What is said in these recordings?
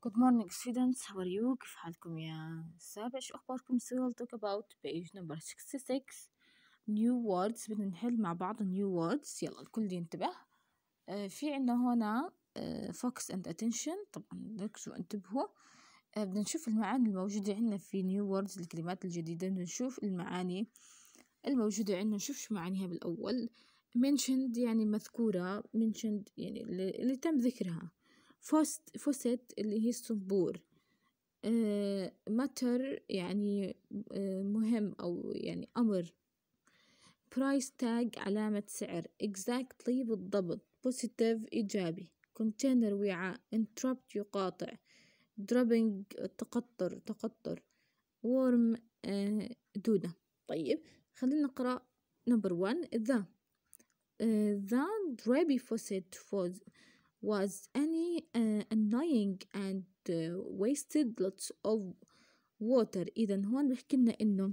Good morning students, how are you? كيف حالكم يا سابع؟ شو أخباركم؟ So we'll talk about page number 66 new words بدنا نحل مع بعض new words يلا الكل ينتبه آه، في عندنا هنا آه، focus and attention طبعا ركزوا انتبهوا آه، بدنا نشوف المعاني الموجودة عندنا في new words الكلمات الجديدة بدنا نشوف المعاني الموجودة عندنا نشوف شو معانيها بالأول mentioned يعني مذكورة mentioned يعني اللي تم ذكرها فوست فوست اللي هي الصنبور ماتر آه، يعني آه، مهم أو يعني أمر برايس تاج علامة سعر exactly بالضبط positive إيجابي كونتينر وعاء interrupt يقاطع dropping تقطر تقطر ورم آه، دودة طيب خلينا نقرأ number one the the drabby faucet was was Uh, annoying and uh, wasted lots of water إذا هون بحكي لنا إنه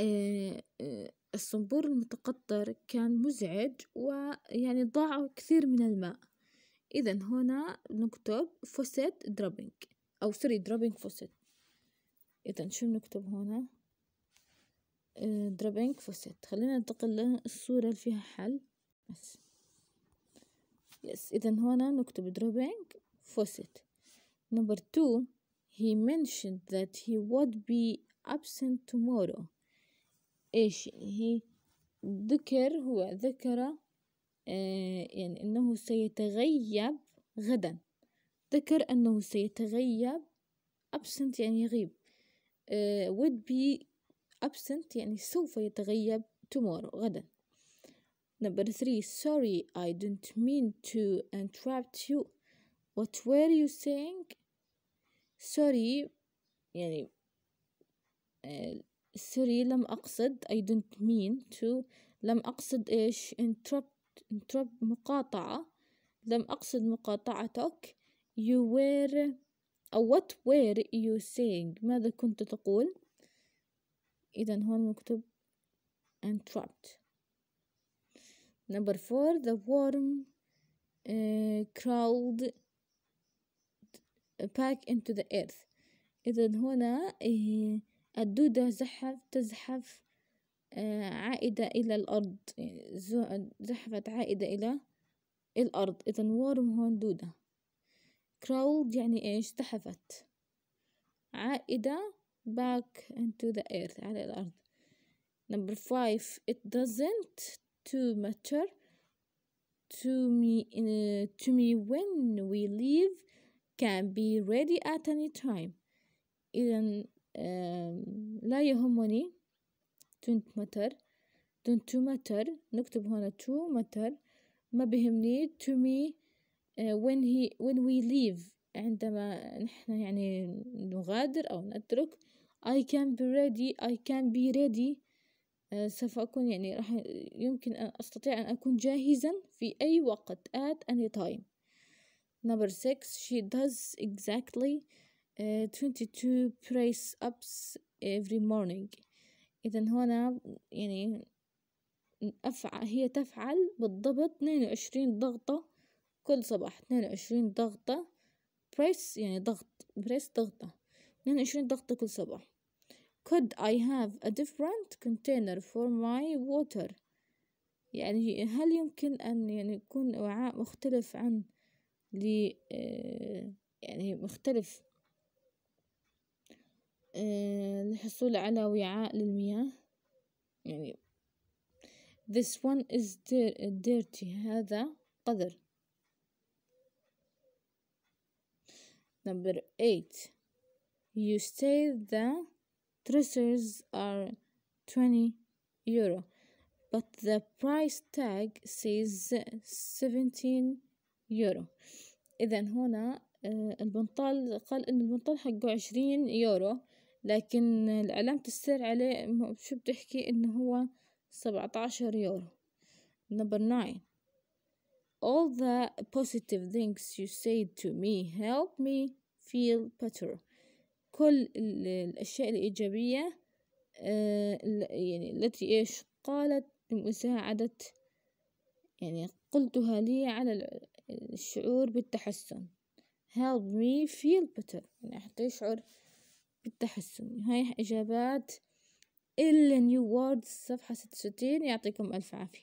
uh, الصنبور المتقطر كان مزعج ويعني ضاع كثير من الماء إذا هنا نكتب فوسيت دروبينج أو سوري دروبينج فوسيت إذا شو نكتب هنا دروبينج فوسيت خلينا ننتقل للصورة اللي فيها حل بس يس إذا هنا نكتب dropping faucet. Number two, he mentioned that he would be absent tomorrow. إيش he ذكر هو ذكر يعني أنه سيتغيب غدا ذكر أنه سيتغيب absent يعني يغيب would be absent يعني سوف يتغيب tomorrow غدا Number three, sorry, I didn't mean to interrupt you. What were you saying? Sorry, يعني sorry لم أقصد I don't mean to لم أقصد إيش interrupt interrupt مقاطعة لم أقصد مقاطعتك you were أو what were you saying ماذا كنت تقول إذا هون مكتوب interrupt Number four, the worm uh, eh, crawled back into the earth. إذا هنا eh, الدودة زحف تزحف eh, عائدة إلى الأرض زحفت عائدة إلى الأرض إذا ورم هون دودة crawled يعني إيش زحفت عائدة back into the earth على الأرض number five it doesn't too mature to me uh, to me when we leave can be ready at any time إذا um, لا يهمني don't matter don't to matter نكتب هنا to matter ما بهمني to me uh, when he when we leave عندما نحن يعني نغادر أو نترك I can be ready I can be ready آه، سوف أكون يعني راح يمكن أن أستطيع أن أكون جاهزا في أي وقت at any time number six she does exactly uh, آه، two press ups every morning إذا هنا يعني أفعل هي تفعل بالضبط 22 ضغطة كل صباح 22 ضغطة press يعني ضغط press ضغطة 22 ضغطة كل صباح could I have a different container for my water يعني هل يمكن أن يعني يكون وعاء مختلف عن ل يعني مختلف للحصول على وعاء للمياه يعني this one is dirty هذا قذر number eight you stay the Trousers are 20 euro, but the price tag says 17 يورو إذا هنا البنطال قال إن البنطال حقه 20 يورو لكن علامة السعر عليه شو بتحكي إنه هو 17 يورو. Number 9 All the positive things you say to me help me feel better. كل الأشياء الإيجابية آه، يعني التي إيش قالت لمساعدة يعني قلتها لي على الشعور بالتحسن help me feel better يعني حتى يشعر بالتحسن هاي إجابات إلا نيو ووردز صفحة ستة وستين يعطيكم ألف عافية